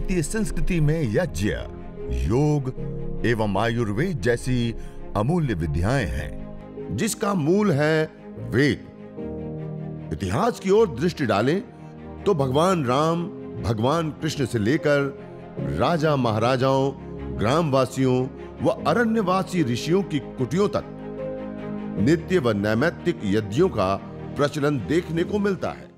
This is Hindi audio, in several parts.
भारतीय संस्कृति में यज्ञ योग एवं आयुर्वेद जैसी अमूल्य विद्याएं हैं जिसका मूल है वेद इतिहास की ओर दृष्टि डालें तो भगवान राम भगवान कृष्ण से लेकर राजा महाराजाओं ग्रामवासियों व अरण्यवासी ऋषियों की कुटियों तक नित्य व नैमित्तिक यज्ञों का प्रचलन देखने को मिलता है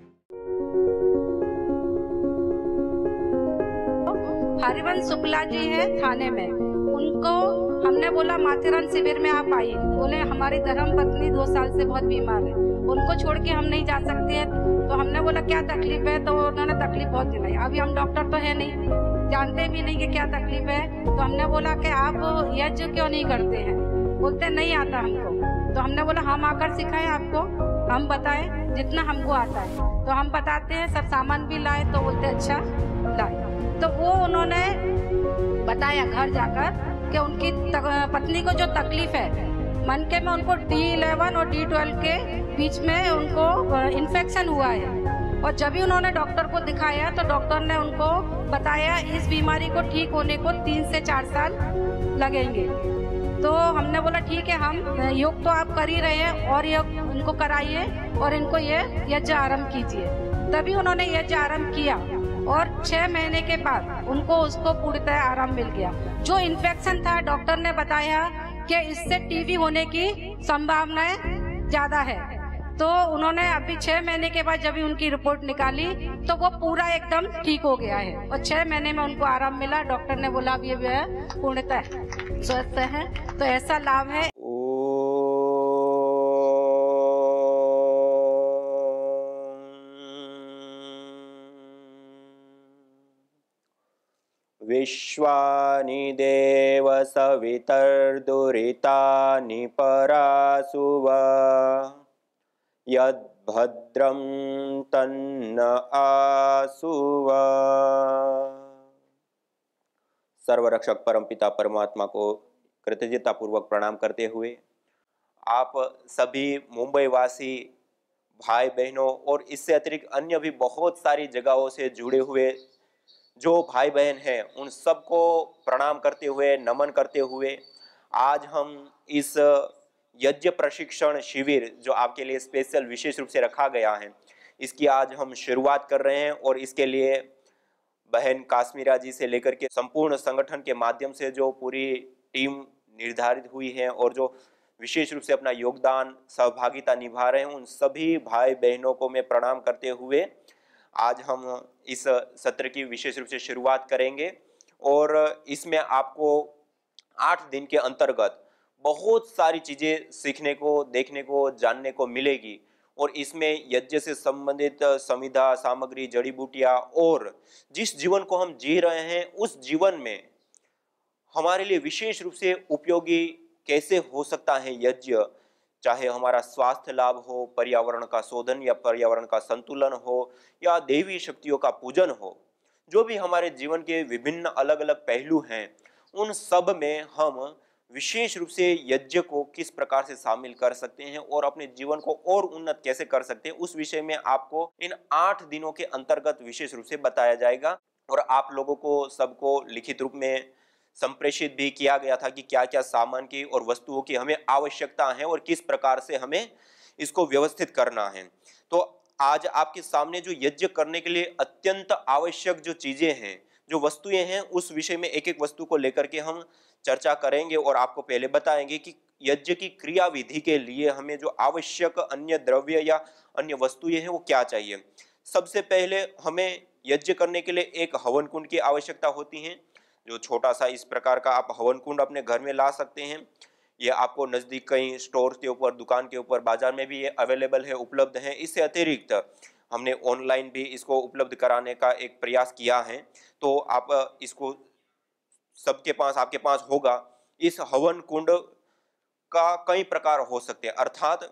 परिवन शुक्ला जी हैं थाने में उनको हमने बोला माथेरान शिविर में आप आइए बोले हमारी धर्म पत्नी दो साल से बहुत बीमार है उनको छोड़ के हम नहीं जा सकते हैं तो हमने बोला क्या तकलीफ है तो उन्होंने तकलीफ बहुत दिलाई अभी हम डॉक्टर तो है नहीं जानते भी नहीं कि क्या तकलीफ है तो हमने बोला कि आप यज्ञ क्यों नहीं करते हैं बोलते नहीं आता हमको तो हमने बोला हम आकर सिखाए आपको हम बताएं जितना हमको आता है तो हम बताते हैं सब सामान भी लाए तो बोलते अच्छा लाए तो वो उन्होंने बताया घर जाकर कि उनकी तक, पत्नी को जो तकलीफ है मन के में उनको डी इलेवन और डी ट्वेल्व के बीच में उनको इन्फेक्शन हुआ है और जब भी उन्होंने डॉक्टर को दिखाया तो डॉक्टर ने उनको बताया इस बीमारी को ठीक होने को तीन से चार साल लगेंगे तो हमने बोला ठीक है हम योग तो आप कर ही रहे हैं और योग उनको कराइए और इनको ये यज्ञ आरम्भ कीजिए तभी उन्होंने यज्ञ आरम्भ किया और छह महीने के बाद उनको उसको पूरी आराम मिल गया जो इन्फेक्शन था डॉक्टर ने बताया कि इससे टीवी होने की संभावनाएं ज़्यादा है तो उन्होंने अभी छह महीने के बाद जब उनकी रिपोर्ट निकाली तो वो पूरा एकदम ठीक हो गया है और छह महीने में उनको आराम मिला डॉक्टर ने बोला अब ये पूर्णतः स्वस्थ है तो ऐसा लाभ है विश्वानि देवसवितर्दुरितानि परासुव यद्भद्रं तन्न आसुव सर्वरक्षक पिता परमात्मा को कृतज्ञता पूर्वक प्रणाम करते हुए आप सभी मुंबई वासी भाई बहनों और इससे अतिरिक्त अन्य भी बहुत सारी जगहों से जुड़े हुए जो भाई बहन हैं उन सबको प्रणाम करते हुए नमन करते हुए आज हम इस यज्ञ प्रशिक्षण शिविर जो आपके लिए स्पेशल विशेष रूप से रखा गया है इसकी आज हम शुरुआत कर रहे हैं और इसके लिए बहन काश्मीरा जी से लेकर के संपूर्ण संगठन के माध्यम से जो पूरी टीम निर्धारित हुई है और जो विशेष रूप से अपना योगदान सहभागिता निभा रहे हैं उन सभी भाई बहनों को मैं प्रणाम करते हुए आज हम इस सत्र की विशेष रूप से शुरुआत करेंगे और इसमें आपको आठ दिन के अंतर्गत बहुत सारी चीज़ें सीखने को देखने को जानने को मिलेगी और इसमें यज्ञ से संबंधित संविधा सामग्री जड़ी बूटियाँ और जिस जीवन को हम जी रहे हैं उस जीवन में हमारे लिए विशेष रूप से उपयोगी कैसे हो सकता है यज्ञ चाहे हमारा स्वास्थ्य लाभ हो पर्यावरण का शोधन या पर्यावरण का संतुलन हो या देवी शक्तियों का पूजन हो जो भी हमारे जीवन के विभिन्न अलग अलग पहलू हैं उन सब में हम विशेष रूप से यज्ञ को किस प्रकार से शामिल कर सकते हैं और अपने जीवन को और उन्नत कैसे कर सकते हैं उस विषय में आपको इन आठ दिनों के अंतर्गत विशेष रूप से बताया जाएगा और आप लोगों को सबको लिखित रूप में संप्रेषित भी किया गया था कि क्या क्या सामान की और वस्तुओं की हमें आवश्यकता है और किस प्रकार से हमें इसको व्यवस्थित करना है तो आज आपके सामने जो यज्ञ करने के लिए अत्यंत आवश्यक जो चीज़ें हैं जो वस्तुएं हैं उस विषय में एक एक वस्तु को लेकर के हम चर्चा करेंगे और आपको पहले बताएंगे कि यज्ञ की क्रियाविधि के लिए हमें जो आवश्यक अन्य द्रव्य या अन्य वस्तुएं हैं वो क्या चाहिए सबसे पहले हमें यज्ञ करने के लिए एक हवन कुंड की आवश्यकता होती है जो छोटा सा इस प्रकार का आप हवन कुंड अपने घर में ला सकते हैं ये आपको नज़दीक कहीं स्टोर के ऊपर दुकान के ऊपर बाजार में भी ये अवेलेबल है उपलब्ध है इससे अतिरिक्त हमने ऑनलाइन भी इसको उपलब्ध कराने का एक प्रयास किया है तो आप इसको सबके पास आपके पास होगा इस हवन कुंड का कई प्रकार हो सकते हैं अर्थात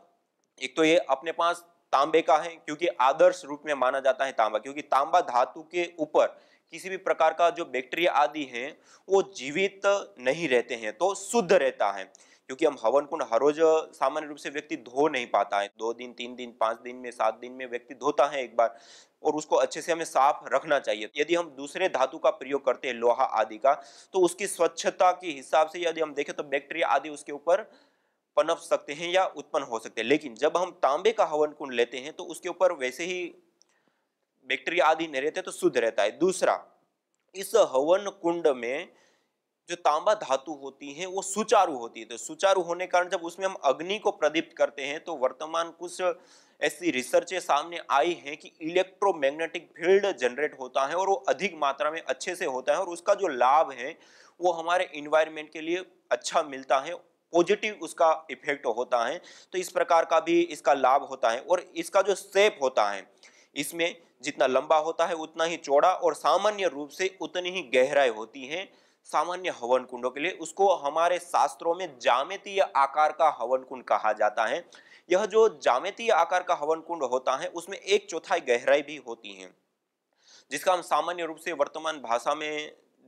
एक तो ये अपने पास तांबे का है क्योंकि आदर्श रूप में माना जाता है तांबा क्योंकि तांबा धातु के ऊपर किसी भी प्रकार का जो बैक्टीरिया आदि है वो जीवित नहीं रहते हैं तो शुद्ध रहता है क्योंकि हम हवन कुंड हर रोज सामान्य रूप से व्यक्ति धो नहीं पाता है दो दिन तीन दिन पाँच दिन में सात दिन में व्यक्ति धोता है एक बार और उसको अच्छे से हमें साफ रखना चाहिए यदि हम दूसरे धातु का प्रयोग करते हैं लोहा आदि का तो उसकी स्वच्छता के हिसाब से यदि हम देखें तो बैक्टीरिया आदि उसके ऊपर पनप सकते हैं या उत्पन्न हो सकते हैं लेकिन जब हम तांबे का हवन कुंड लेते हैं तो उसके ऊपर वैसे ही बैक्टीरिया आदि नहीं रहते तो शुद्ध रहता है दूसरा इस हवन कुंड में जो तांबा धातु होती है वो सुचारू होती है तो सुचारू होने के कारण जब उसमें हम अग्नि को प्रदीप्त करते हैं तो वर्तमान कुछ ऐसी रिसर्चें सामने आई हैं कि इलेक्ट्रोमैग्नेटिक फील्ड जनरेट होता है और वो अधिक मात्रा में अच्छे से होता है और उसका जो लाभ है वो हमारे इन्वायरमेंट के लिए अच्छा मिलता है पॉजिटिव उसका इफेक्ट होता है तो इस प्रकार का भी इसका लाभ होता है और इसका जो सेप होता है इसमें जितना लंबा होता है उतना ही चौड़ा और सामान्य रूप से उतनी ही गहराई होती है सामान्य हवन कुंडों के लिए उसको हमारे शास्त्रों में जामेतीय आकार का हवन कुंड कहा जाता है यह जो जामेतीय आकार का हवन कुंड होता है उसमें एक चौथाई गहराई भी होती है जिसका हम सामान्य रूप से वर्तमान भाषा में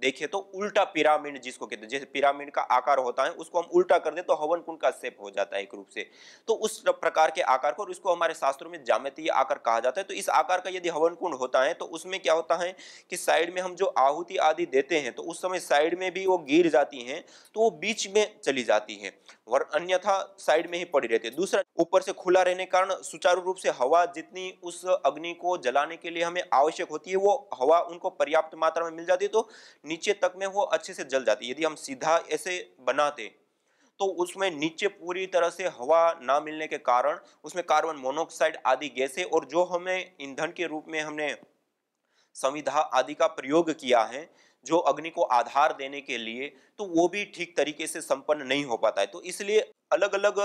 देखे तो उल्टा पिरामिड जिसको कहते हैं जैसे पिरामिड का आकार होता है उसको हम उल्टा कर दे तो हवन कुंड का सेप हो जाता है एक रूप से तो उस प्रकार के आकार को और इसको हमारे शास्त्रों में जामती आकार कहा जाता है तो इस आकार का यदि हवन कुंड होता है तो उसमें क्या होता है कि साइड में हम जो आहुति आदि देते हैं तो उस समय साइड में भी वो गिर जाती है तो वो बीच में चली जाती है और अन्यथा साइड में ही पड़ी रहती है दूसरा ऊपर से खुला रहने कारण सुचारू रूप से हवा जितनी उस अग्नि को जलाने के लिए हमें आवश्यक होती है वो हवा उनको पर्याप्त मात्रा में मिल जाती है तो नीचे तक में वो अच्छे से जल जाती है यदि हम सीधा ऐसे बनाते तो उसमें नीचे पूरी तरह से हवा ना मिलने के कारण उसमें कार्बन मोनोऑक्साइड आदि गैसें और जो हमें ईंधन के रूप में हमने संविधा आदि का प्रयोग किया है जो अग्नि को आधार देने के लिए तो वो भी ठीक तरीके से संपन्न नहीं हो पाता है तो इसलिए अलग अलग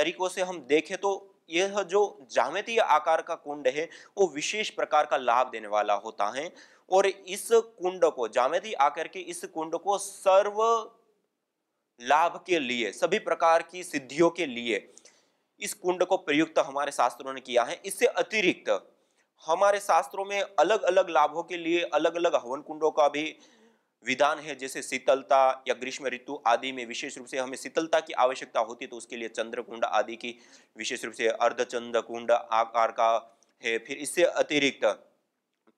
तरीकों से हम देखें तो यह जो जामेतीय आकार का कुंड है वो विशेष प्रकार का लाभ देने वाला होता है और इस कुंड को जामेदी आकर के इस कुंड को सर्व लाभ के लिए सभी प्रकार की सिद्धियों के लिए इस कुंड को प्रयुक्त हमारे शास्त्रों ने किया है इससे अतिरिक्त हमारे शास्त्रों में अलग अलग लाभों के लिए अलग अलग हवन कुंडों का भी विधान है जैसे शीतलता या ग्रीष्म ऋतु आदि में विशेष रूप से हमें शीतलता की आवश्यकता होती है तो उसके लिए चंद्र कुंड आदि की विशेष रूप से अर्धचंद्र कुंड आकार का है फिर इससे अतिरिक्त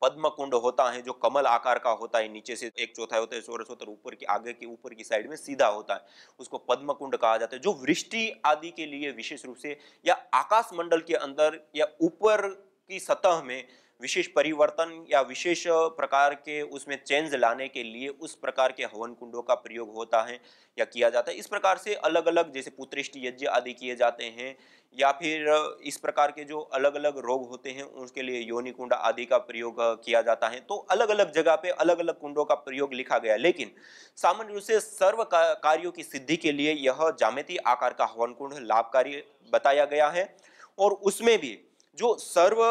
पद्म कुंड होता है जो कमल आकार का होता है नीचे से एक चौथाई होता है सोरसोतर ऊपर की आगे की ऊपर की साइड में सीधा होता है उसको पद्म कुंड कहा जाता है जो वृष्टि आदि के लिए विशेष रूप से या आकाश मंडल के अंदर या ऊपर की सतह में विशेष परिवर्तन या विशेष प्रकार के उसमें चेंज लाने के लिए उस प्रकार के हवन कुंडों का प्रयोग होता है या किया जाता है इस प्रकार से अलग अलग जैसे पुत्रिष्ट यज्ञ आदि किए जाते हैं या फिर इस प्रकार के जो अलग अलग रोग होते हैं उसके लिए योनि कुंड आदि का प्रयोग किया जाता है तो अलग अलग जगह पे अलग अलग कुंडों का प्रयोग लिखा गया लेकिन सामान्य रूप से सर्व कार्यों की सिद्धि के लिए यह जामेती आकार का हवन कुंड लाभकारी बताया गया है और उसमें भी जो सर्व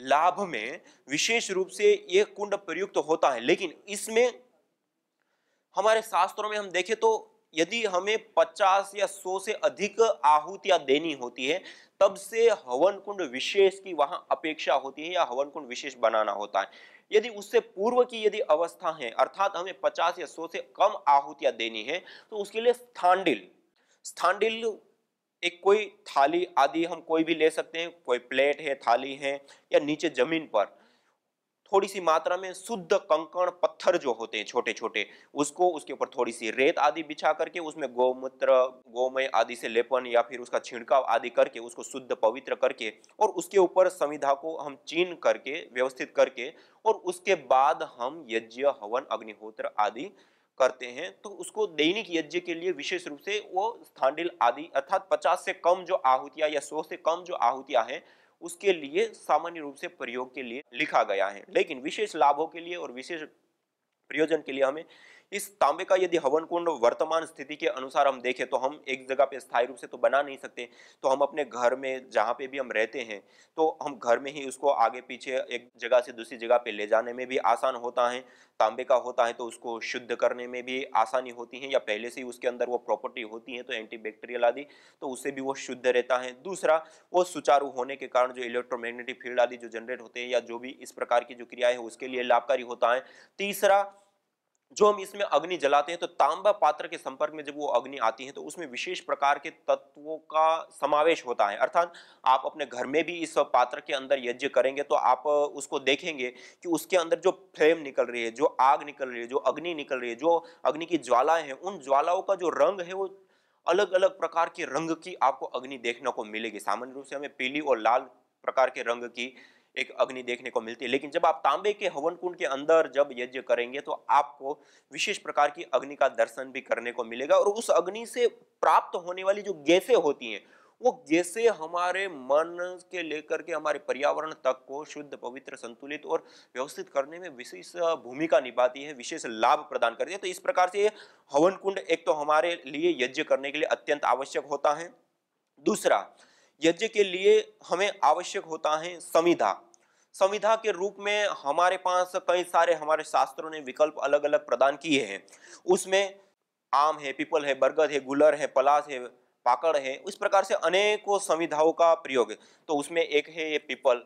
लाभ में विशेष रूप से यह कुंड प्रयुक्त तो होता है लेकिन इसमें हमारे शास्त्रों में हम देखें तो यदि हमें 50 या 100 से अधिक आहुतियां देनी होती है तब से हवन कुंड विशेष की वहां अपेक्षा होती है या हवन कुंड विशेष बनाना होता है यदि उससे पूर्व की यदि अवस्था है अर्थात हमें 50 या 100 से कम आहुतियां देनी है तो उसके लिए स्थानडिल स्थानडिल एक कोई थाली आदि हम कोई भी ले सकते हैं कोई प्लेट है थाली है या नीचे जमीन पर थोड़ी सी मात्रा में शुद्ध कंकण पत्थर जो होते हैं छोटे छोटे उसको उसके ऊपर थोड़ी सी रेत आदि बिछा करके उसमें गौमूत्र गौमय आदि से लेपन या फिर उसका छिड़काव आदि करके उसको शुद्ध पवित्र करके और उसके ऊपर संविधा को हम चीन करके व्यवस्थित करके और उसके बाद हम यज्ञ हवन अग्निहोत्र आदि करते हैं तो उसको दैनिक यज्ञ के लिए विशेष रूप से वो स्थानिल आदि अर्थात 50 से कम जो आहुतियां या 100 से कम जो आहुतियां हैं उसके लिए सामान्य रूप से प्रयोग के लिए लिखा गया है लेकिन विशेष लाभों के लिए और विशेष प्रयोजन के लिए हमें इस तांबे का यदि हवन कुंड वर्तमान स्थिति के अनुसार हम देखें तो हम एक जगह पे स्थायी रूप से तो बना नहीं सकते तो हम अपने घर में जहाँ पे भी हम रहते हैं तो हम घर में ही उसको आगे पीछे एक जगह से दूसरी जगह पे ले जाने में भी आसान होता है तांबे का होता है तो उसको शुद्ध करने में भी आसानी होती है या पहले से ही उसके अंदर वो प्रॉपर्टी होती है तो एंटीबैक्टीरियल आदि तो उससे भी वो शुद्ध रहता है दूसरा वो सुचारू होने के कारण जो इलेक्ट्रोमैग्नेटिक फील्ड आदि जो जनरेट होते हैं या जो भी इस प्रकार की जो क्रिया है उसके लिए लाभकारी होता है तीसरा जो हम इसमें अग्नि जलाते हैं तो तांबा पात्र के संपर्क में जब वो अग्नि आती है तो उसमें विशेष प्रकार के तत्वों का समावेश होता है अर्थात आप अपने घर में भी इस पात्र के अंदर यज्ञ करेंगे तो आप उसको देखेंगे कि उसके अंदर जो फ्लेम निकल रही है जो आग निकल रही है जो अग्नि निकल रही है जो अग्नि की ज्वालाएं हैं उन ज्वालाओं का जो रंग है वो अलग अलग प्रकार के रंग की आपको अग्नि देखने को मिलेगी सामान्य रूप से हमें पीली और लाल प्रकार के रंग की एक अग्नि देखने को मिलती है लेकिन जब आप तांबे के हवन कुंड के अंदर जब यज्ञ करेंगे तो आपको विशेष प्रकार की अग्नि का दर्शन भी करने को मिलेगा और उस अग्नि से प्राप्त होने वाली जो गैसें होती हैं वो गैसे हमारे मन के लेकर के हमारे पर्यावरण तक को शुद्ध पवित्र संतुलित और व्यवस्थित करने में विशेष भूमिका निभाती है विशेष लाभ प्रदान करती है तो इस प्रकार से हवन कुंड एक तो हमारे लिए यज्ञ करने के लिए अत्यंत आवश्यक होता है दूसरा यज्ञ के लिए हमें आवश्यक होता है संविधा संविधा के रूप में हमारे पास कई सारे हमारे शास्त्रों ने विकल्प अलग अलग प्रदान किए हैं उसमें आम है पीपल है बरगद है गुलर है पलास है पाकड़ है इस प्रकार से अनेकों संविधाओं का प्रयोग है तो उसमें एक है ये पीपल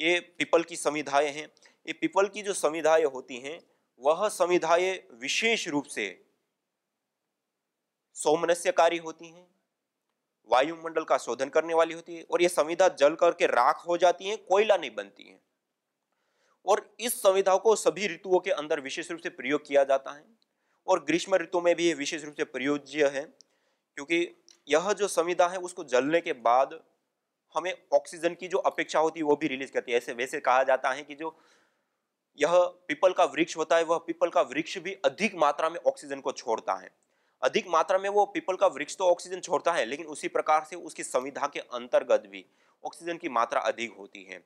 ये पीपल की संविधाएँ हैं ये पीपल की जो संविधाएँ होती हैं वह संविधाएँ विशेष रूप से सौमनस्यकारी होती हैं वायुमंडल का शोधन करने वाली होती है और ये संविधा जल करके राख हो जाती है कोयला नहीं बनती है और इस संविधा को सभी ऋतुओं के अंदर विशेष रूप से प्रयोग किया जाता है और ग्रीष्म ऋतु में भी यह विशेष रूप से प्रयोज्य है क्योंकि यह जो संविधा है उसको जलने के बाद हमें ऑक्सीजन की जो अपेक्षा होती है वो भी रिलीज करती है ऐसे वैसे कहा जाता है कि जो यह पीपल का वृक्ष होता है वह पीपल का वृक्ष भी अधिक मात्रा में ऑक्सीजन को छोड़ता है अधिक मात्रा में वो पीपल का वृक्ष तो ऑक्सीजन छोड़ता है लेकिन उसी प्रकार से उसकी संविधा के अंतर्गत भी ऑक्सीजन की मात्रा अधिक होती है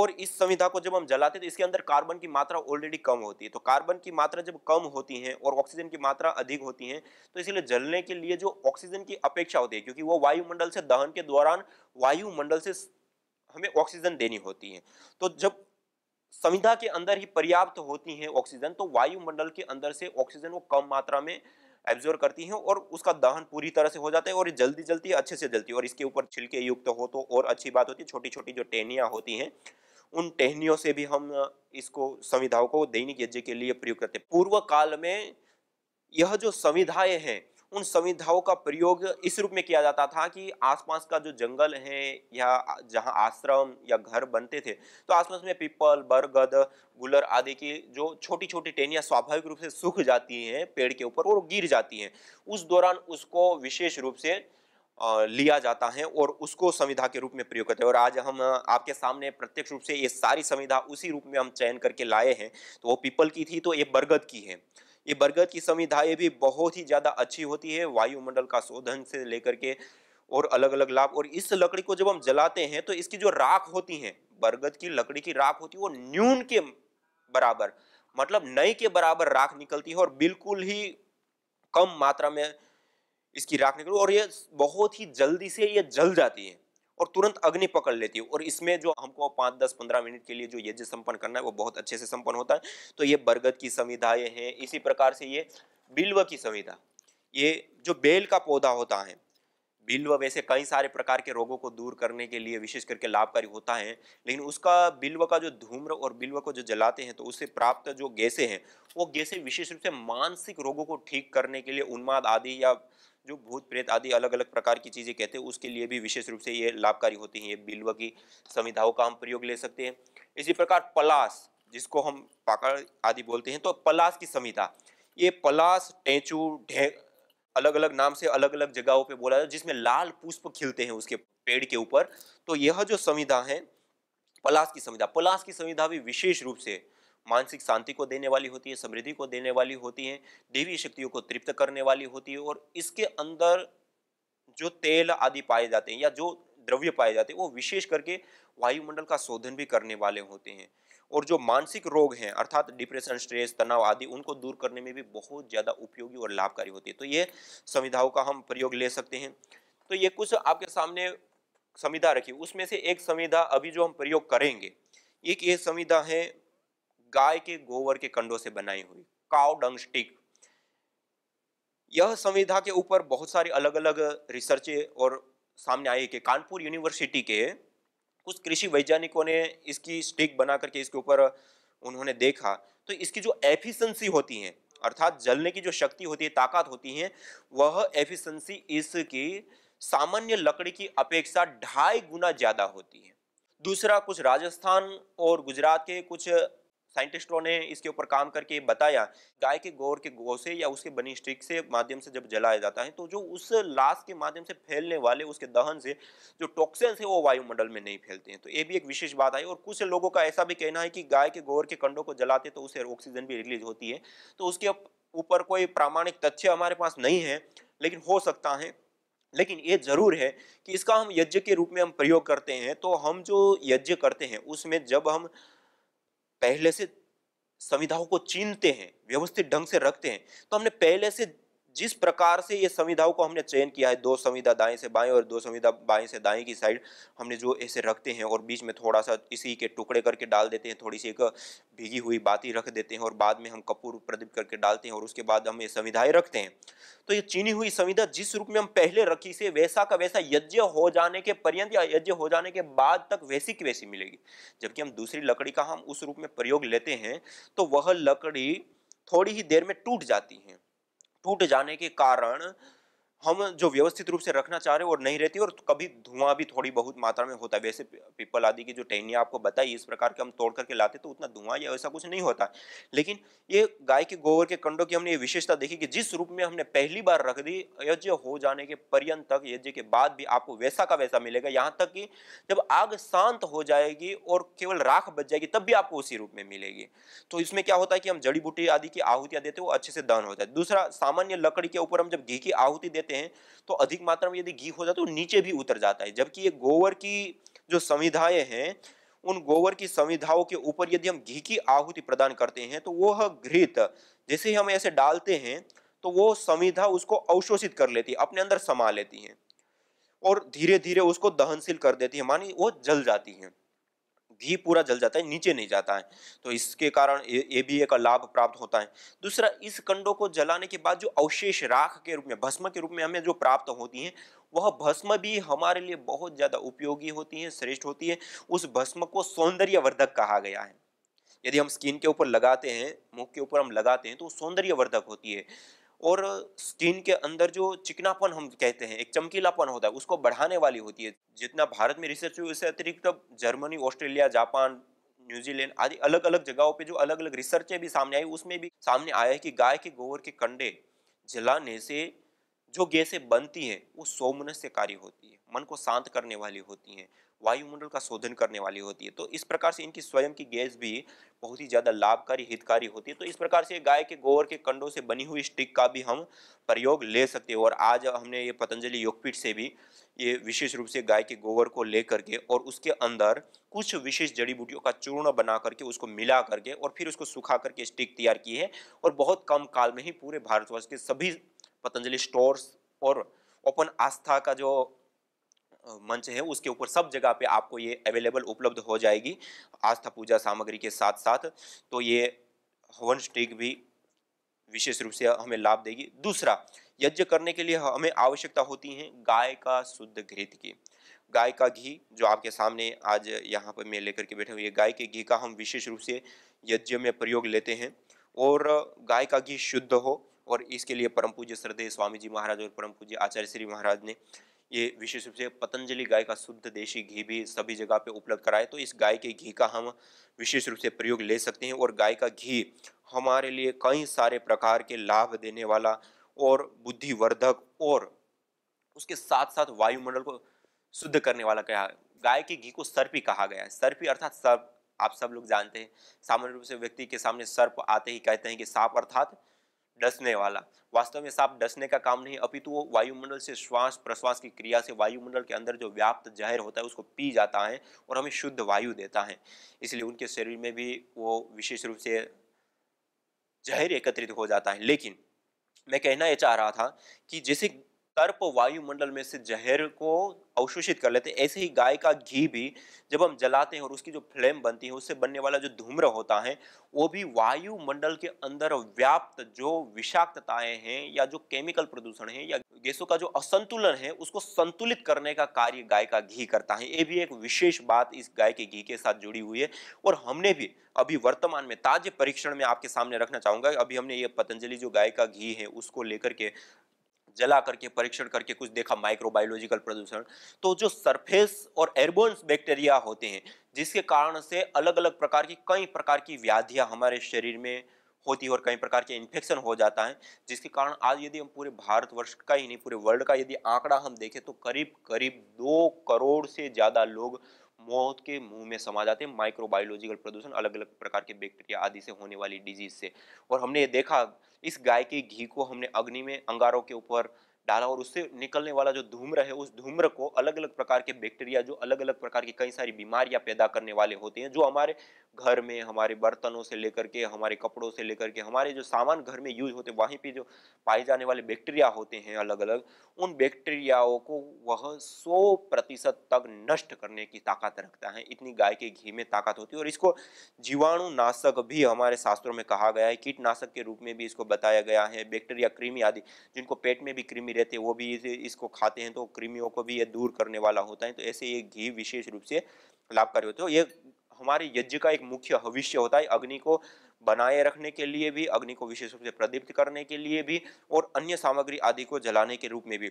और इस संविधा को जब हम जलाते तो इसके अंदर कार्बन की मात्रा ऑलरेडी कम होती है तो कार्बन की मात्रा जब कम होती है और ऑक्सीजन की मात्रा अधिक होती है तो इसलिए जलने के लिए जो ऑक्सीजन की अपेक्षा होती है क्योंकि वो वायुमंडल से दहन के दौरान वायुमंडल से हमें ऑक्सीजन देनी होती है तो जब संविधा के अंदर ही पर्याप्त होती है ऑक्सीजन तो वायुमंडल के अंदर से ऑक्सीजन वो कम मात्रा में एब्जॉर्व करती हैं और उसका दहन पूरी तरह से हो जाता है और जल्दी जल्दी अच्छे से जलती है और इसके ऊपर छिलके युक्त तो हो तो और अच्छी बात होती है छोटी छोटी जो टहनियाँ होती हैं उन टहनियों से भी हम इसको संविधाओं को दैनिक यज्ञ के लिए प्रयोग करते हैं पूर्व काल में यह जो संविधाएँ हैं उन संविधाओं का प्रयोग इस रूप में किया जाता था कि आसपास का जो जंगल है या जहाँ आश्रम या घर बनते थे तो आसपास में पीपल बरगद गुलर आदि की जो छोटी छोटी टेनियाँ स्वाभाविक रूप से सूख जाती हैं पेड़ के ऊपर और गिर जाती हैं उस दौरान उसको विशेष रूप से लिया जाता है और उसको संविधा के रूप में प्रयोग करते हैं और आज हम आपके सामने प्रत्यक्ष रूप से ये सारी संविधा उसी रूप में हम चयन करके लाए हैं तो वो पीपल की थी तो ये बरगद की है ये बरगद की संविधाएँ भी बहुत ही ज़्यादा अच्छी होती है वायुमंडल का शोधन से लेकर के और अलग अलग लाभ और इस लकड़ी को जब हम जलाते हैं तो इसकी जो राख होती है बरगद की लकड़ी की राख होती है वो न्यून के बराबर मतलब नए के बराबर राख निकलती है और बिल्कुल ही कम मात्रा में इसकी राख निकल और ये बहुत ही जल्दी से ये जल जाती है और तुरंत अग्नि पकड़ लेती है और इसमें जो हमको पाँच दस पंद्रह मिनट के लिए जो यज्ञ संपन्न करना है वो बहुत अच्छे से संपन्न होता है तो ये बरगद की संविधाएँ हैं इसी प्रकार से ये बिल्व की संविधा ये जो बेल का पौधा होता है बिल्व वैसे कई सारे प्रकार के रोगों को दूर करने के लिए विशेष करके लाभकारी होता है लेकिन उसका बिल्व का जो धूम्र और बिल्व को जो जलाते हैं तो उससे प्राप्त जो गैसें हैं वो गैसें विशेष रूप से मानसिक रोगों को ठीक करने के लिए उन्माद आदि या जो भूत प्रेत आदि अलग अलग प्रकार की चीज़ें कहते हैं उसके लिए भी विशेष रूप से ये लाभकारी होती हैं ये बिल्व की संविधाओं का हम प्रयोग ले सकते हैं इसी प्रकार पलास जिसको हम पाकड़ आदि बोलते हैं तो पलास की संविधा ये पलास टेंचू ढे अलग अलग नाम से अलग अलग जगहों पे बोला जाता है जिसमें लाल पुष्प खिलते हैं उसके पेड़ के ऊपर तो यह जो संविधा है पलास की संविधा पलास की संविधा भी विशेष रूप से मानसिक शांति को देने वाली होती है समृद्धि को देने वाली होती है देवी शक्तियों को तृप्त करने वाली होती है और इसके अंदर जो तेल आदि पाए जाते हैं या जो द्रव्य पाए जाते हैं वो विशेष करके वायुमंडल का शोधन भी करने वाले होते हैं और जो मानसिक रोग हैं अर्थात डिप्रेशन स्ट्रेस तनाव आदि उनको दूर करने में भी बहुत ज़्यादा उपयोगी और लाभकारी होती है तो ये संविधाओं का हम प्रयोग ले सकते हैं तो ये कुछ आपके सामने संविधा रखी उसमें से एक संविधा अभी जो हम प्रयोग करेंगे एक ये संविधा है गाय के गोबर के कंडों से बनाई हुई काव डंग स्टिक यह संविधा के ऊपर बहुत सारी अलग अलग रिसर्चे और सामने आई कि कानपुर यूनिवर्सिटी के कुछ कृषि वैज्ञानिकों ने इसकी स्टिक बना करके इसके ऊपर उन्होंने देखा तो इसकी जो एफिशिएंसी होती है अर्थात जलने की जो शक्ति होती है ताकत होती है वह एफिशिएंसी इसकी सामान्य लकड़ी की अपेक्षा ढाई गुना ज़्यादा होती है दूसरा कुछ राजस्थान और गुजरात के कुछ साइंटिस्टों ने इसके ऊपर काम करके बताया गाय के गोर के गो से या उसके बनी स्टिक से माध्यम से जब जलाया जाता है तो जो उस लाश के माध्यम से फैलने वाले उसके दहन से जो टॉक्सेंस है वो वायुमंडल में नहीं फैलते हैं तो ये भी एक विशेष बात आई और कुछ लोगों का ऐसा भी कहना है कि गाय के गोर के कंडों को जलाते तो उसे ऑक्सीजन भी रिलीज होती है तो उसके ऊपर कोई प्रामाणिक तथ्य हमारे पास नहीं है लेकिन हो सकता है लेकिन ये जरूर है कि इसका हम यज्ञ के रूप में हम प्रयोग करते हैं तो हम जो यज्ञ करते हैं उसमें जब हम पहले से संविधाओं को चीनते हैं व्यवस्थित ढंग से रखते हैं तो हमने पहले से जिस प्रकार से ये संविधाओं को हमने चयन किया है दो संविधा दाएं से बाएं और दो संविधा बाएं से दाएं की साइड हमने जो ऐसे रखते हैं और बीच में थोड़ा सा इसी के टुकड़े करके डाल देते हैं थोड़ी सी एक भीगी हुई बाती रख देते हैं और बाद में हम कपूर प्रदीप करके डालते हैं और उसके बाद हम ये संविधाएं रखते हैं तो ये चीनी हुई संविधा जिस रूप में हम पहले रखी से वैसा का वैसा यज्ञ हो जाने के पर्यंत या यज्ञ हो जाने के बाद तक वैसी की वैसी मिलेगी जबकि हम दूसरी लकड़ी का हम उस रूप में प्रयोग लेते हैं तो वह लकड़ी थोड़ी ही देर में टूट जाती है टूट जाने के कारण हम जो व्यवस्थित रूप से रखना चाह रहे हो और नहीं रहती और कभी धुआं भी थोड़ी बहुत मात्रा में होता है वैसे पिपल आदि की जो टहनियाँ आपको बताई इस प्रकार के हम तोड़ करके लाते तो उतना धुआं या ऐसा कुछ नहीं होता लेकिन ये गाय के गोबर के कंडों की हमने ये विशेषता देखी कि जिस रूप में हमने पहली बार रख दी यज्ञ हो जाने के पर्यंत तक यज्ञ के बाद भी आपको वैसा का वैसा मिलेगा यहाँ तक कि जब आग शांत हो जाएगी और केवल राख बच जाएगी तब भी आपको उसी रूप में मिलेगी तो इसमें क्या होता है कि हम जड़ी बूटी आदि की आहुतियाँ देते हैं वो अच्छे से दान होता है दूसरा सामान्य लकड़ी के ऊपर हम जब घी की आहुति देते हैं तो अधिक मात्रा में यदि घी हो जाता है तो नीचे भी उतर जाता है जबकि ये गोबर की जो संविधाएं हैं उन गोबर की संविधाओं के ऊपर यदि हम घी की आहुति प्रदान करते हैं तो वह घृत जैसे ही हम ऐसे डालते हैं तो वो संविधा उसको अवशोषित कर लेती है अपने अंदर समा लेती है और धीरे धीरे उसको दहनशील कर देती है मानी वो जल जाती है भी पूरा जल जाता है नीचे नहीं जाता है तो इसके कारण ये भी एक लाभ प्राप्त होता है दूसरा इस कंडों को जलाने के बाद जो अवशेष राख के रूप में भस्म के रूप में हमें जो प्राप्त होती हैं वह भस्म भी हमारे लिए बहुत ज़्यादा उपयोगी होती है श्रेष्ठ होती है उस भस्म को सौंदर्यवर्धक कहा गया है यदि हम स्किन के ऊपर लगाते हैं मुख के ऊपर हम लगाते हैं तो सौंदर्यवर्धक होती है और स्किन के अंदर जो चिकनापन हम कहते हैं एक चमकीलापन होता है उसको बढ़ाने वाली होती है जितना भारत में रिसर्च हुई उससे अतिरिक्त जर्मनी ऑस्ट्रेलिया जापान न्यूजीलैंड आदि अलग अलग जगहों पे जो अलग अलग रिसर्चें भी सामने आई उसमें भी सामने आया है कि गाय के गोबर के कंडे जलाने से जो गैसें बनती हैं वो सौमनस्य कार्य होती है मन को शांत करने वाली होती हैं वायुमंडल का शोधन करने वाली होती है तो इस प्रकार से इनकी स्वयं की गैस भी बहुत ही ज़्यादा लाभकारी हितकारी होती है तो इस प्रकार से गाय के गोबर के कंडों से बनी हुई स्टिक का भी हम प्रयोग ले सकते हैं और आज हमने ये पतंजलि योगपीठ से भी ये विशेष रूप से गाय के गोबर को ले करके और उसके अंदर कुछ विशेष जड़ी बूटियों का चूर्ण बना करके उसको मिला करके और फिर उसको सुखा करके स्टिक तैयार की है और बहुत कम काल में ही पूरे भारतवर्ष के सभी पतंजलि स्टोर्स और ओपन आस्था का जो मंच है उसके ऊपर सब जगह पे आपको ये अवेलेबल उपलब्ध हो जाएगी आस्था पूजा सामग्री के साथ साथ तो ये हवन स्टिक भी विशेष रूप से हमें लाभ देगी दूसरा यज्ञ करने के लिए हमें आवश्यकता होती है गाय का शुद्ध घृत की गाय का घी जो आपके सामने आज यहाँ पर मैं लेकर के बैठे हुए गाय के घी का हम विशेष रूप से यज्ञ में प्रयोग लेते हैं और गाय का घी शुद्ध हो और इसके लिए परम पूज्य श्रद्धेय स्वामी जी महाराज और परम पूज्य आचार्य श्री महाराज ने ये विशेष रूप से पतंजलि गाय का शुद्ध देशी घी भी सभी जगह पे उपलब्ध कराए तो इस गाय के घी का हम विशेष रूप से प्रयोग ले सकते हैं और गाय का घी हमारे लिए कई सारे प्रकार के लाभ देने वाला और बुद्धिवर्धक और उसके साथ साथ वायुमंडल को शुद्ध करने वाला कहा गाय के घी को सर्पी कहा गया है सर्पी अर्थात सर्प आप सब लोग जानते हैं सामान्य रूप से व्यक्ति के सामने सर्प आते ही कहते हैं कि सांप अर्थात डसने वाला वास्तव में सांप डसने का काम नहीं अपितु वो वायुमंडल से श्वास प्रश्वास की क्रिया से वायुमंडल के अंदर जो व्याप्त जहर होता है उसको पी जाता है और हमें शुद्ध वायु देता है इसलिए उनके शरीर में भी वो विशेष रूप से जहर एकत्रित हो जाता है लेकिन मैं कहना यह चाह रहा था कि जैसे तर्प वायुमंडल में से जहर को अवशोषित कर लेते हैं ऐसे ही गाय का घी भी जब हम जलाते हैं और उसकी जो फ्लेम बनती है उससे बनने वाला जो धूम्र होता है वो भी वायुमंडल के अंदर व्याप्त जो विषाक्तताएं हैं या जो केमिकल प्रदूषण है या गैसों का जो असंतुलन है उसको संतुलित करने का कार्य गाय का घी करता है ये भी एक विशेष बात इस गाय के घी के साथ जुड़ी हुई है और हमने भी अभी वर्तमान में ताजे परीक्षण में आपके सामने रखना चाहूंगा अभी हमने ये पतंजलि जो गाय का घी है उसको लेकर के जला करके परीक्षण करके कुछ देखा माइक्रोबायोलॉजिकल प्रदूषण तो जो सरफेस और एयरबोन्स बैक्टीरिया होते हैं जिसके कारण से अलग अलग प्रकार की कई प्रकार की व्याधियाँ हमारे शरीर में होती है और कई प्रकार के इन्फेक्शन हो जाता है जिसके कारण आज यदि हम पूरे भारतवर्ष का ही नहीं पूरे वर्ल्ड का यदि आंकड़ा हम देखें तो करीब करीब दो करोड़ से ज़्यादा लोग मौत के मुंह में समा जाते हैं माइक्रोबायोलॉजिकल प्रदूषण अलग अलग प्रकार के बैक्टीरिया आदि से होने वाली डिजीज से और हमने ये देखा इस गाय के घी को हमने अग्नि में अंगारों के ऊपर डाला और उससे निकलने वाला जो धूम्र है उस धूम्र को अलग अलग प्रकार के बैक्टीरिया जो अलग अलग प्रकार की कई सारी बीमारियां पैदा करने वाले होते हैं जो हमारे घर में हमारे बर्तनों से लेकर के हमारे कपड़ों से लेकर के हमारे जो सामान घर में यूज होते वहीं पर जो पाए जाने वाले बैक्टीरिया होते हैं अलग अलग उन बैक्टीरियाओं को वह सौ प्रतिशत तक नष्ट करने की ताकत रखता है इतनी गाय के घी में ताकत होती है और इसको जीवाणु नाशक भी हमारे शास्त्रों में कहा गया है कीटनाशक के रूप में भी इसको बताया गया है बैक्टीरिया कृमि आदि जिनको पेट में भी कृमि रहते वो भी इसको खाते हैं तो कृमियों को भी ये दूर करने वाला होता है तो ऐसे ये घी विशेष रूप से लाभकारी होते हो ये हमारे यज्ञ का एक मुख्य भविष्य होता है अग्नि को बनाए रखने के लिए भी अग्नि को विशेष रूप से प्रदीप्त करने के लिए भी और अन्य सामग्री आदि को जलाने के रूप में भी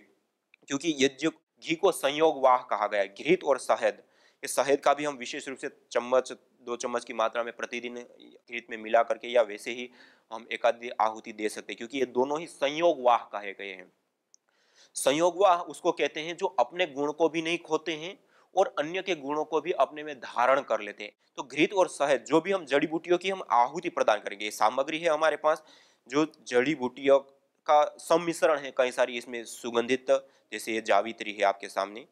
क्योंकि यज्ञ घी को संयोग वाह कहा गया घृत और शहद ये शहद का भी हम विशेष रूप से चम्मच दो चम्मच की मात्रा में प्रतिदिन घृत में मिला करके या वैसे ही हम एकाध आहुति दे सकते हैं क्योंकि ये दोनों ही संयोग वाह कहे गए हैं संयोगवाह उसको कहते हैं जो अपने गुण को भी नहीं खोते हैं और अन्य के गुणों को भी अपने में धारण कर लेते हैं तो घृत और सहज जो भी हम जड़ी बूटियों की हम आहुति प्रदान करेंगे ये सामग्री है हमारे पास जो जड़ी बूटियों का सम्मिश्रण है कई सारी इसमें सुगंधित जैसे ये जावित्री है आपके सामने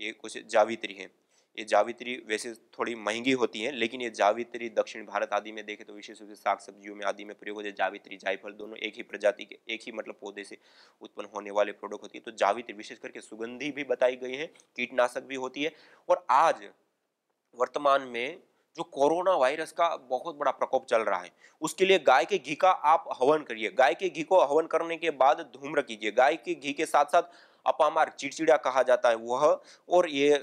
ये कुछ जावित्री है ये जावित्री वैसे थोड़ी महंगी होती है लेकिन ये जावित्री दक्षिण भारत आदि में देखें तो विशेष रूप से साग सब्जियों में आदि में प्रयोग होते हैं जावित्री जायफल दोनों एक ही प्रजाति के एक ही मतलब पौधे से उत्पन्न होने वाले प्रोडक्ट होती है तो जावित्री विशेष करके सुगंधी भी बताई गई है कीटनाशक भी होती है और आज वर्तमान में जो कोरोना वायरस का बहुत बड़ा प्रकोप चल रहा है उसके लिए गाय के घी का आप हवन करिए गाय के घी को हवन करने के बाद धूम्र कीजिए गाय के घी के साथ साथ अपामार चिड़चिड़ा कहा जाता है वह और ये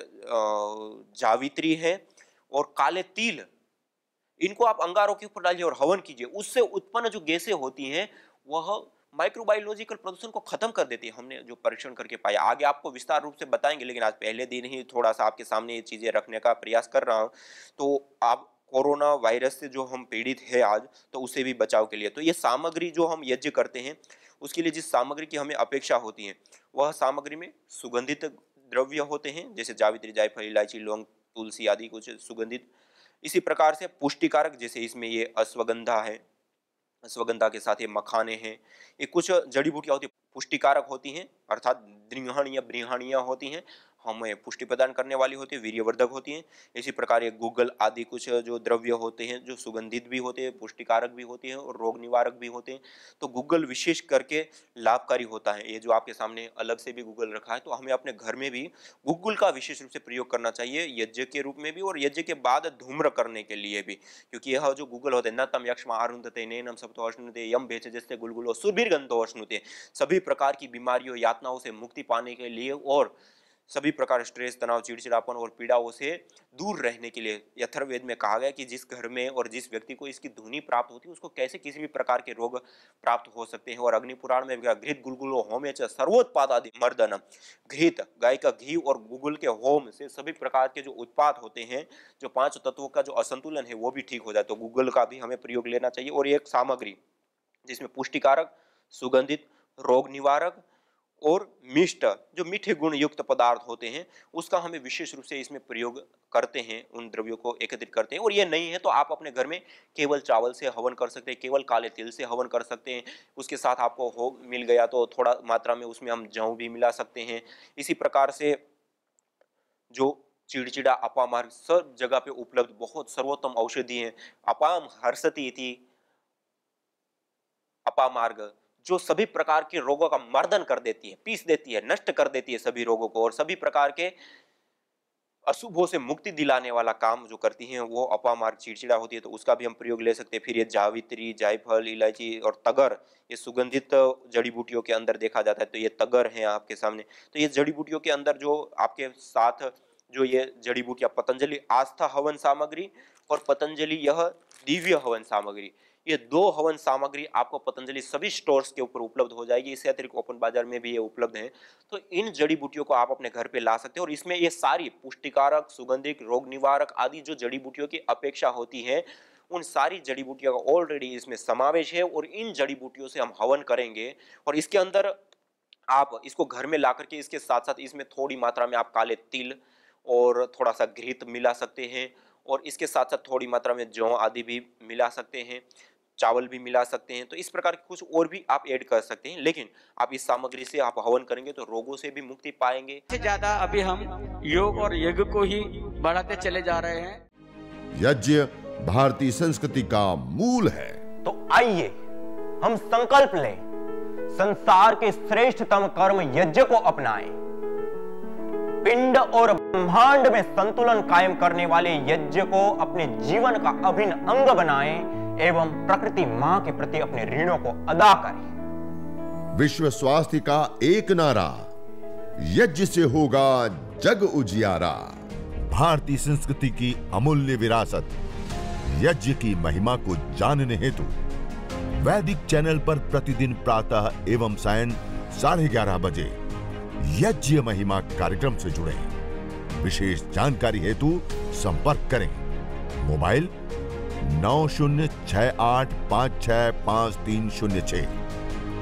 जावित्री है और काले तिल इनको आप अंगारों के ऊपर डालिए और हवन कीजिए उससे उत्पन्न जो गैसें होती हैं वह माइक्रोबायोलॉजिकल प्रदूषण को खत्म कर देती है हमने जो परीक्षण करके पाया आगे आपको विस्तार रूप से बताएंगे लेकिन आज पहले दिन ही थोड़ा सा आपके सामने ये चीज़ें रखने का प्रयास कर रहा हूँ तो आप कोरोना वायरस से जो हम पीड़ित है आज तो उसे भी बचाव के लिए तो ये सामग्री जो हम यज्ञ करते हैं उसके लिए जिस सामग्री की हमें अपेक्षा होती है वह सामग्री में सुगंधित द्रव्य होते हैं जैसे जावित्री जायफल इलायची लौंग तुलसी आदि कुछ सुगंधित इसी प्रकार से पुष्टिकारक जैसे इसमें ये अश्वगंधा है अश्वगंधा के साथ ये मखाने हैं ये कुछ जड़ी बूटियाँ होती पुष्टिकारक होती हैं अर्थात द्रिहणीय ब्रिहणीय होती हैं हमें पुष्टि प्रदान करने वाली होती है वीर्यवर्धक होती हैं इसी प्रकार ये गूगल आदि कुछ जो द्रव्य होते हैं जो सुगंधित भी होते हैं पुष्टिकारक भी होते हैं और रोग निवारक भी होते हैं तो गूगल विशेष करके लाभकारी होता है ये जो आपके सामने अलग से भी गूगल रखा है तो हमें अपने घर में भी गूगल का विशेष रूप से प्रयोग करना चाहिए यज्ञ के रूप में भी और यज्ञ के बाद धूम्र करने के लिए भी क्योंकि यह जो गूगल होते हैं न तम यक्ष आरुंधते नम सप्तो अश्नुते यम भेजे जैसे गुलगुल सुबीर गंतो अश्नुते सभी प्रकार की बीमारियों यातनाओं से मुक्ति पाने के लिए और सभी प्रकार स्ट्रेस तनाव चिड़चिड़ापन और पीड़ाओं से दूर रहने के लिए यथर्वेद में कहा गया कि जिस घर में और जिस व्यक्ति को इसकी धुनी प्राप्त होती है उसको कैसे किसी भी प्रकार के रोग प्राप्त हो सकते हैं और अग्निपुराण में घृत गुलगुलो होमे सर्वोत्पाद आदि मर्दन घृत गाय का घी और गुगुल के होम से सभी प्रकार के जो उत्पाद होते हैं जो पांच तत्वों का जो असंतुलन है वो भी ठीक हो जाए तो गूगल का भी हमें प्रयोग लेना चाहिए और एक सामग्री जिसमें पुष्टिकारक सुगंधित रोग निवारक और मिष्ट जो मीठे गुण युक्त पदार्थ होते हैं उसका हमें विशेष रूप से इसमें प्रयोग करते हैं उन द्रव्यों को एकत्रित करते हैं और ये नहीं है तो आप अपने घर में केवल चावल से हवन कर सकते हैं केवल काले तिल से हवन कर सकते हैं उसके साथ आपको हो मिल गया तो थोड़ा मात्रा में उसमें हम जव भी मिला सकते हैं इसी प्रकार से जो चिड़चिड़ा अपामार्ग सब जगह पे उपलब्ध बहुत सर्वोत्तम औषधि है अपाम हर्षति थी अपामार्ग जो सभी प्रकार के रोगों का मर्दन कर देती है पीस देती है नष्ट कर देती है सभी रोगों को और सभी प्रकार के अशुभों से मुक्ति दिलाने वाला काम जो करती है वो अपामार्ग चिड़चिड़ा होती है तो उसका भी हम प्रयोग ले सकते हैं फिर ये जावित्री जायफल इलायची और तगर ये सुगंधित जड़ी बूटियों के अंदर देखा जाता है तो ये तगर है आपके सामने तो ये जड़ी बूटियों के अंदर जो आपके साथ जो ये जड़ी बूटियाँ पतंजलि आस्था हवन सामग्री और पतंजलि यह दिव्य हवन सामग्री ये दो हवन सामग्री आपको पतंजलि सभी स्टोर्स के ऊपर उपलब्ध हो जाएगी इसके अतिरिक्त ओपन बाजार में भी ये उपलब्ध है तो इन जड़ी बूटियों को आप अपने घर पे ला सकते हैं और इसमें ये सारी पुष्टिकारक सुगंधिक रोग निवारक आदि जो जड़ी बूटियों की अपेक्षा होती है उन सारी जड़ी बूटियों का ऑलरेडी इसमें समावेश है और इन जड़ी बूटियों से हम हवन करेंगे और इसके अंदर आप इसको घर में ला करके इसके साथ साथ इसमें थोड़ी मात्रा में आप काले तिल और थोड़ा सा घृत मिला सकते हैं और इसके साथ साथ थोड़ी मात्रा में जौ आदि भी मिला सकते हैं चावल भी मिला सकते हैं तो इस प्रकार के कुछ और भी आप ऐड कर सकते हैं लेकिन आप इस सामग्री से आप हवन करेंगे तो रोगों से भी मुक्ति पाएंगे ज्यादा अभी हम योग और यज्ञ को ही बढ़ाते चले जा रहे हैं यज्ञ भारतीय संस्कृति का मूल है तो आइए हम संकल्प लें संसार के श्रेष्ठतम कर्म यज्ञ को अपनाएं पिंड और ब्रह्मांड में संतुलन कायम करने वाले यज्ञ को अपने जीवन का अभिन्न अंग बनाएं एवं प्रकृति मां के प्रति अपने ऋणों को अदा करें विश्व स्वास्थ्य का एक नारा यज्ञ से होगा जग उजियारा भारतीय संस्कृति की अमूल्य विरासत यज्ञ की महिमा को जानने हेतु वैदिक चैनल पर प्रतिदिन प्रातः एवं सायं साढ़े ग्यारह बजे यज्ञ महिमा कार्यक्रम से जुड़े विशेष जानकारी हेतु संपर्क करें मोबाइल 7800 नौ शून्य छः आठ पाँच छः पाँच तीन शून्य छः